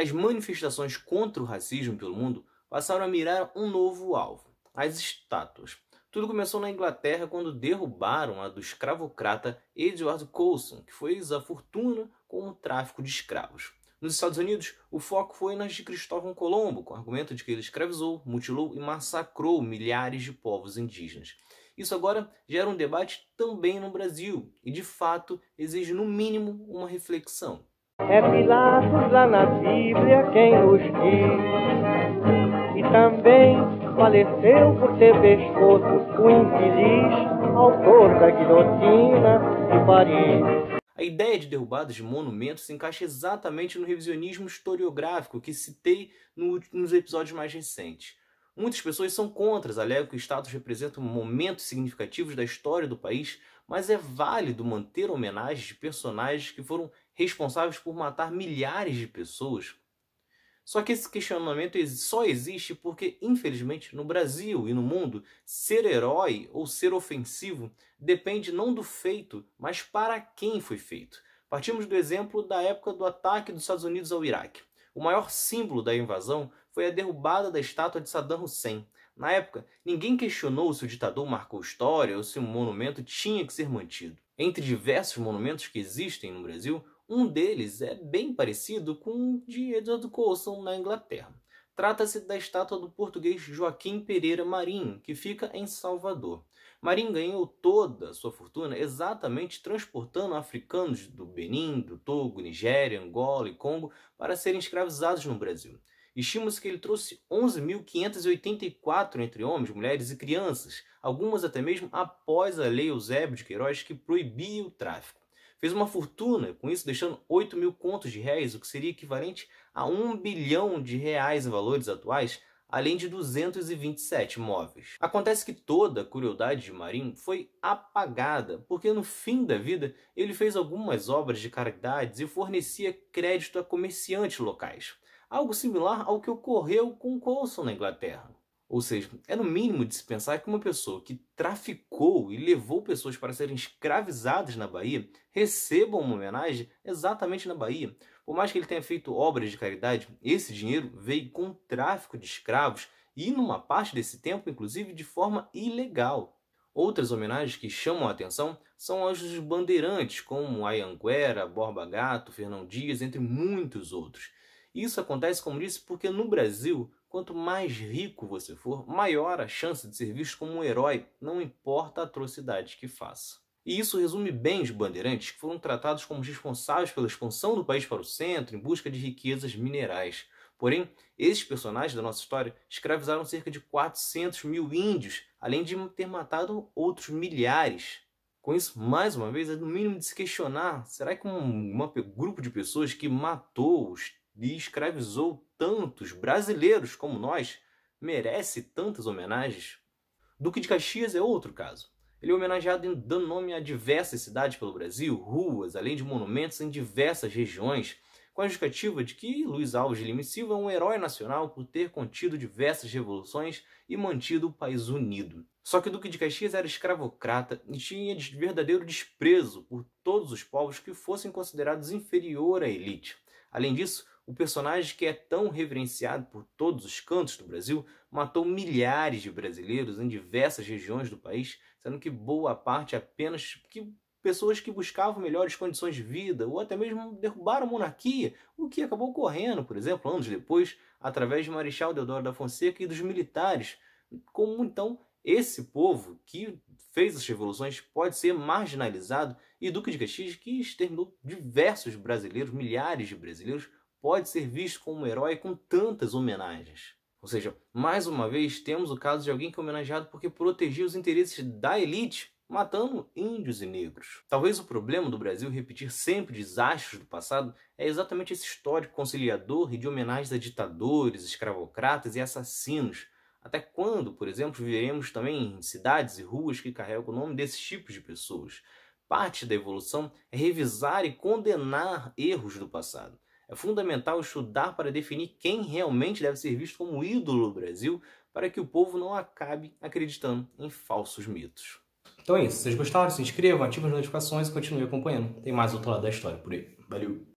As manifestações contra o racismo pelo mundo passaram a mirar um novo alvo: as estátuas. Tudo começou na Inglaterra quando derrubaram a do escravocrata Edward Colson, que fez a fortuna com o tráfico de escravos. Nos Estados Unidos, o foco foi nas de Cristóvão Colombo, com o argumento de que ele escravizou, mutilou e massacrou milhares de povos indígenas. Isso agora gera um debate também no Brasil e, de fato, exige, no mínimo, uma reflexão. É Pilatos lá na Bíblia quem nos diz. E também faleceu por ter pescoço o infeliz autor da guilhotina de Paris. A ideia de derrubadas de monumentos se encaixa exatamente no revisionismo historiográfico que citei nos episódios mais recentes. Muitas pessoas são contra, alegam que o status representa momentos significativos da história do país, mas é válido manter homenagens de personagens que foram responsáveis por matar milhares de pessoas? Só que esse questionamento só existe porque, infelizmente, no Brasil e no mundo, ser herói ou ser ofensivo depende não do feito, mas para quem foi feito. Partimos do exemplo da época do ataque dos Estados Unidos ao Iraque. O maior símbolo da invasão foi a derrubada da estátua de Saddam Hussein, na época, ninguém questionou se o ditador marcou história ou se um monumento tinha que ser mantido. Entre diversos monumentos que existem no Brasil, um deles é bem parecido com o de Edward Colson na Inglaterra. Trata-se da estátua do português Joaquim Pereira Marinho, que fica em Salvador. Marinho ganhou toda a sua fortuna exatamente transportando africanos do Benin, do Togo, Nigéria, Angola e Congo para serem escravizados no Brasil. Estima-se que ele trouxe 11.584 entre homens, mulheres e crianças, algumas até mesmo após a lei Eusébio de Queiroz que proibia o tráfico. Fez uma fortuna, com isso deixando 8 mil contos de réis, o que seria equivalente a 1 bilhão de reais em valores atuais, além de 227 móveis. Acontece que toda a crueldade de Marinho foi apagada, porque no fim da vida ele fez algumas obras de caridades e fornecia crédito a comerciantes locais algo similar ao que ocorreu com Coulson na Inglaterra. Ou seja, é no mínimo de se pensar que uma pessoa que traficou e levou pessoas para serem escravizadas na Bahia receba uma homenagem exatamente na Bahia. Por mais que ele tenha feito obras de caridade, esse dinheiro veio com o tráfico de escravos e, numa parte desse tempo, inclusive de forma ilegal. Outras homenagens que chamam a atenção são as dos bandeirantes, como Ayanguera, Borba Gato, Fernão Dias, entre muitos outros. Isso acontece, como disse, porque no Brasil, quanto mais rico você for, maior a chance de ser visto como um herói, não importa a atrocidade que faça. E isso resume bem os bandeirantes, que foram tratados como responsáveis pela expansão do país para o centro em busca de riquezas minerais. Porém, esses personagens da nossa história escravizaram cerca de 400 mil índios, além de ter matado outros milhares. Com isso, mais uma vez, é no mínimo de se questionar: será que um, grupo de pessoas que matou os e escravizou tantos brasileiros como nós merece tantas homenagens? Duque de Caxias é outro caso. Ele é homenageado dando nome a diversas cidades pelo Brasil, ruas, além de monumentos em diversas regiões, com a justificativa de que Luiz Alves de Lima e Silva é um herói nacional por ter contido diversas revoluções e mantido o país unido. Só que o Duque de Caxias era escravocrata e tinha de verdadeiro desprezo por todos os povos que fossem considerados inferior à elite. Além disso, o personagem que é tão reverenciado por todos os cantos do Brasil matou milhares de brasileiros em diversas regiões do país, sendo que boa parte apenas que pessoas que buscavam melhores condições de vida ou até mesmo derrubaram a monarquia, o que acabou ocorrendo, por exemplo, anos depois, através de Marechal Deodoro da Fonseca e dos militares. Como então esse povo que fez as revoluções pode ser marginalizado e Duque de Caxias que exterminou diversos brasileiros, milhares de brasileiros, pode ser visto como um herói com tantas homenagens. Ou seja, mais uma vez temos o caso de alguém que é homenageado porque protegia os interesses da elite, matando índios e negros. Talvez o problema do Brasil repetir sempre desastres do passado é exatamente esse histórico conciliador e de homenagens a ditadores, escravocratas e assassinos. Até quando, por exemplo, viveremos também em cidades e ruas que carregam o nome desses tipos de pessoas? Parte da evolução é revisar e condenar erros do passado é fundamental estudar para definir quem realmente deve ser visto como ídolo do Brasil para que o povo não acabe acreditando em falsos mitos. Então é isso. Se vocês gostaram, se inscrevam, ativem as notificações e continuem acompanhando. Tem mais outro lado da história por aí. Valeu!